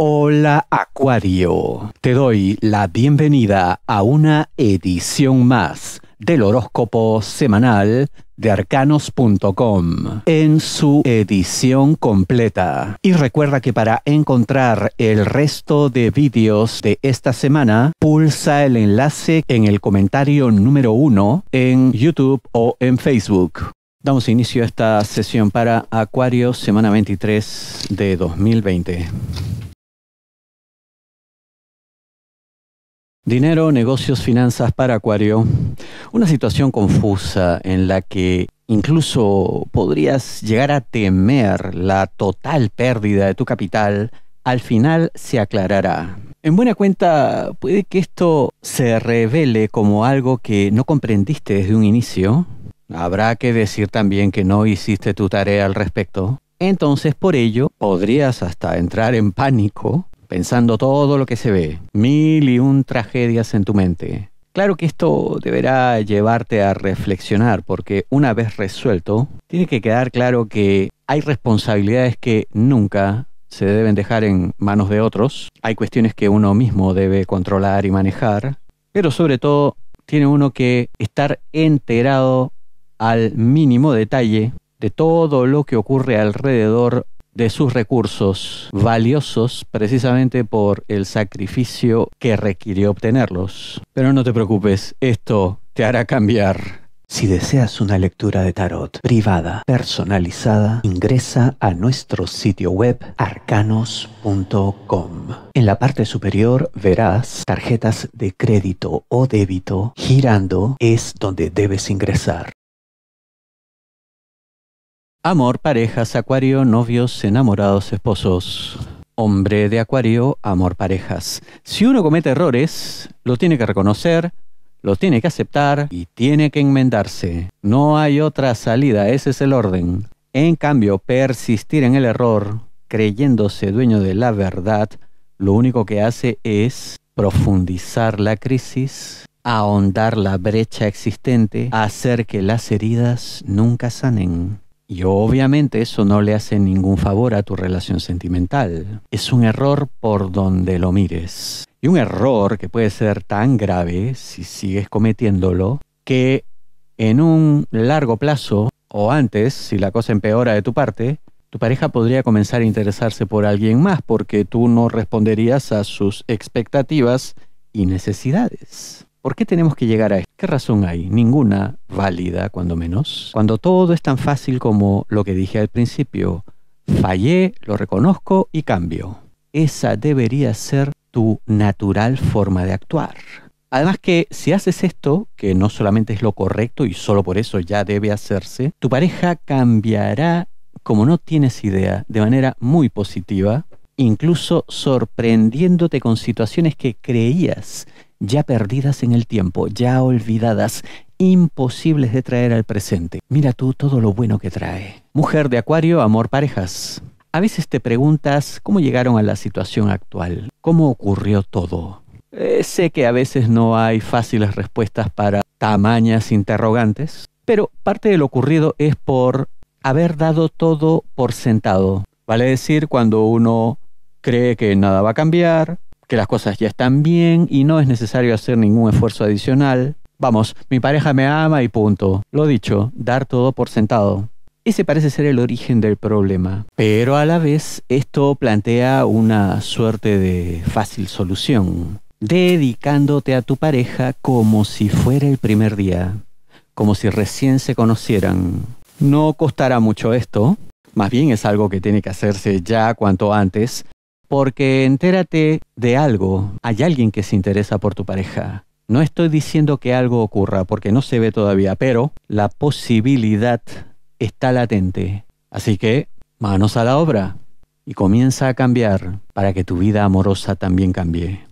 Hola Acuario, te doy la bienvenida a una edición más del horóscopo semanal de arcanos.com en su edición completa. Y recuerda que para encontrar el resto de vídeos de esta semana, pulsa el enlace en el comentario número uno en YouTube o en Facebook. Damos inicio a esta sesión para Acuario, semana 23 de 2020. Dinero, negocios, finanzas para Acuario. Una situación confusa en la que incluso podrías llegar a temer la total pérdida de tu capital, al final se aclarará. En buena cuenta, puede que esto se revele como algo que no comprendiste desde un inicio. Habrá que decir también que no hiciste tu tarea al respecto. Entonces, por ello, podrías hasta entrar en pánico pensando todo lo que se ve, mil y un tragedias en tu mente. Claro que esto deberá llevarte a reflexionar porque una vez resuelto, tiene que quedar claro que hay responsabilidades que nunca se deben dejar en manos de otros, hay cuestiones que uno mismo debe controlar y manejar, pero sobre todo tiene uno que estar enterado al mínimo detalle de todo lo que ocurre alrededor de sus recursos valiosos precisamente por el sacrificio que requirió obtenerlos. Pero no te preocupes, esto te hará cambiar. Si deseas una lectura de tarot privada, personalizada, ingresa a nuestro sitio web arcanos.com. En la parte superior verás tarjetas de crédito o débito. Girando es donde debes ingresar. Amor, parejas, acuario, novios, enamorados, esposos. Hombre de acuario, amor, parejas. Si uno comete errores, lo tiene que reconocer, lo tiene que aceptar y tiene que enmendarse. No hay otra salida, ese es el orden. En cambio, persistir en el error, creyéndose dueño de la verdad, lo único que hace es profundizar la crisis, ahondar la brecha existente, hacer que las heridas nunca sanen. Y obviamente eso no le hace ningún favor a tu relación sentimental. Es un error por donde lo mires. Y un error que puede ser tan grave si sigues cometiéndolo que en un largo plazo o antes, si la cosa empeora de tu parte, tu pareja podría comenzar a interesarse por alguien más porque tú no responderías a sus expectativas y necesidades. ¿Por qué tenemos que llegar a esto? ¿Qué razón hay? Ninguna válida, cuando menos. Cuando todo es tan fácil como lo que dije al principio, fallé, lo reconozco y cambio. Esa debería ser tu natural forma de actuar. Además que si haces esto, que no solamente es lo correcto y solo por eso ya debe hacerse, tu pareja cambiará como no tienes idea de manera muy positiva, incluso sorprendiéndote con situaciones que creías ya perdidas en el tiempo, ya olvidadas, imposibles de traer al presente. Mira tú todo lo bueno que trae. Mujer de Acuario, amor parejas. A veces te preguntas cómo llegaron a la situación actual, cómo ocurrió todo. Eh, sé que a veces no hay fáciles respuestas para tamañas interrogantes, pero parte de lo ocurrido es por haber dado todo por sentado. Vale decir, cuando uno cree que nada va a cambiar, que las cosas ya están bien y no es necesario hacer ningún esfuerzo adicional. Vamos, mi pareja me ama y punto. Lo dicho, dar todo por sentado. Ese parece ser el origen del problema. Pero a la vez, esto plantea una suerte de fácil solución. Dedicándote a tu pareja como si fuera el primer día, como si recién se conocieran. No costará mucho esto, más bien es algo que tiene que hacerse ya cuanto antes, porque entérate de algo, hay alguien que se interesa por tu pareja. No estoy diciendo que algo ocurra, porque no se ve todavía, pero la posibilidad está latente. Así que, manos a la obra y comienza a cambiar para que tu vida amorosa también cambie.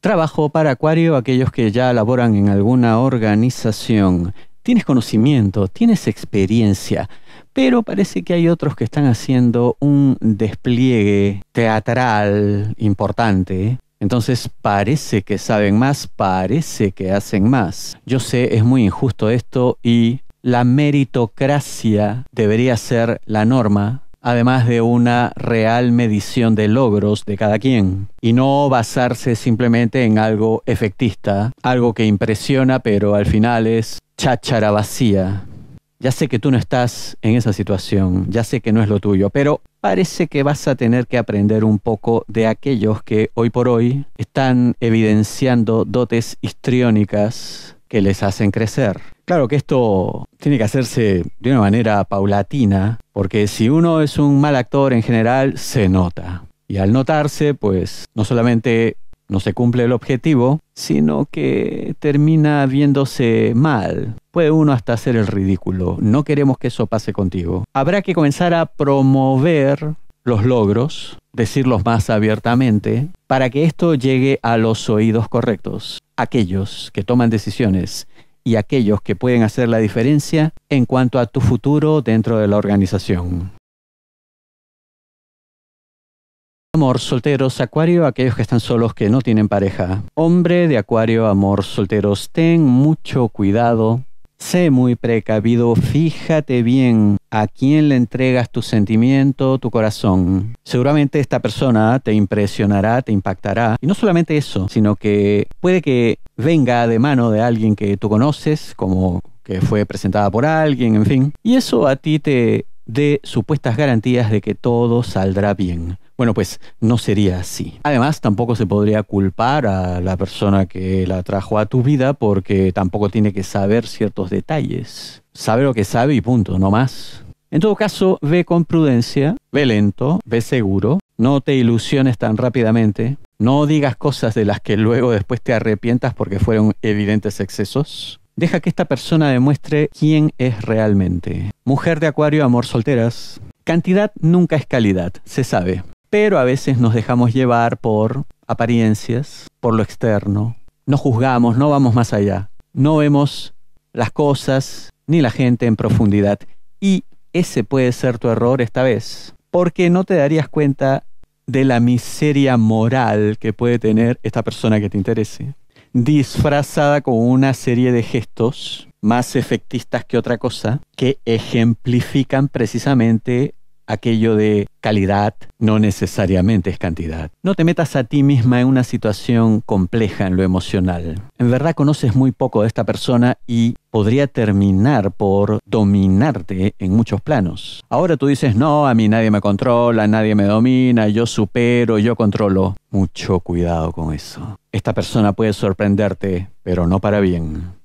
Trabajo para Acuario, aquellos que ya laboran en alguna organización tienes conocimiento, tienes experiencia, pero parece que hay otros que están haciendo un despliegue teatral importante. Entonces parece que saben más, parece que hacen más. Yo sé, es muy injusto esto y la meritocracia debería ser la norma además de una real medición de logros de cada quien, y no basarse simplemente en algo efectista, algo que impresiona pero al final es cháchara vacía. Ya sé que tú no estás en esa situación, ya sé que no es lo tuyo, pero parece que vas a tener que aprender un poco de aquellos que hoy por hoy están evidenciando dotes histriónicas que les hacen crecer. Claro que esto tiene que hacerse de una manera paulatina, porque si uno es un mal actor en general, se nota. Y al notarse, pues no solamente no se cumple el objetivo, sino que termina viéndose mal. Puede uno hasta hacer el ridículo. No queremos que eso pase contigo. Habrá que comenzar a promover los logros, decirlos más abiertamente, para que esto llegue a los oídos correctos, aquellos que toman decisiones y aquellos que pueden hacer la diferencia en cuanto a tu futuro dentro de la organización. Amor, solteros, acuario, aquellos que están solos que no tienen pareja. Hombre de acuario, amor, solteros, ten mucho cuidado. Sé muy precavido, fíjate bien a quién le entregas tu sentimiento, tu corazón. Seguramente esta persona te impresionará, te impactará. Y no solamente eso, sino que puede que venga de mano de alguien que tú conoces, como que fue presentada por alguien, en fin. Y eso a ti te dé supuestas garantías de que todo saldrá bien. Bueno, pues no sería así. Además, tampoco se podría culpar a la persona que la trajo a tu vida porque tampoco tiene que saber ciertos detalles. Sabe lo que sabe y punto, no más. En todo caso, ve con prudencia, ve lento, ve seguro, no te ilusiones tan rápidamente, no digas cosas de las que luego después te arrepientas porque fueron evidentes excesos. Deja que esta persona demuestre quién es realmente. Mujer de acuario, amor solteras. Cantidad nunca es calidad, se sabe. Pero a veces nos dejamos llevar por apariencias, por lo externo. No juzgamos, no vamos más allá. No vemos las cosas ni la gente en profundidad. Y ese puede ser tu error esta vez, porque no te darías cuenta de la miseria moral que puede tener esta persona que te interese, disfrazada con una serie de gestos más efectistas que otra cosa, que ejemplifican precisamente aquello de calidad no necesariamente es cantidad. No te metas a ti misma en una situación compleja en lo emocional. En verdad conoces muy poco de esta persona y podría terminar por dominarte en muchos planos. Ahora tú dices, no, a mí nadie me controla, nadie me domina, yo supero, yo controlo. Mucho cuidado con eso. Esta persona puede sorprenderte, pero no para bien.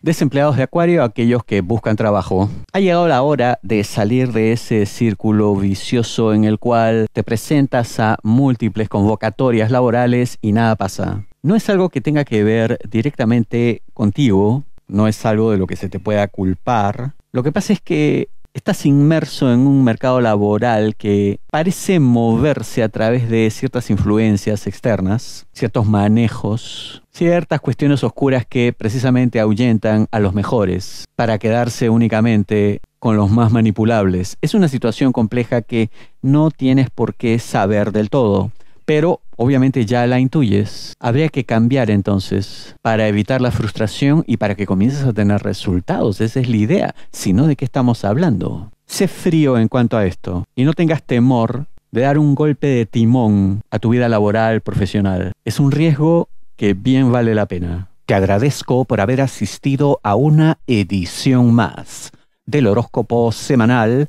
Desempleados de Acuario, aquellos que buscan trabajo. Ha llegado la hora de salir de ese círculo vicioso en el cual te presentas a múltiples convocatorias laborales y nada pasa. No es algo que tenga que ver directamente contigo, no es algo de lo que se te pueda culpar. Lo que pasa es que estás inmerso en un mercado laboral que parece moverse a través de ciertas influencias externas, ciertos manejos, ciertas cuestiones oscuras que precisamente ahuyentan a los mejores para quedarse únicamente con los más manipulables. Es una situación compleja que no tienes por qué saber del todo pero obviamente ya la intuyes. Habría que cambiar entonces para evitar la frustración y para que comiences a tener resultados. Esa es la idea, si no, ¿de qué estamos hablando? Sé frío en cuanto a esto y no tengas temor de dar un golpe de timón a tu vida laboral, profesional. Es un riesgo que bien vale la pena. Te agradezco por haber asistido a una edición más del horóscopo semanal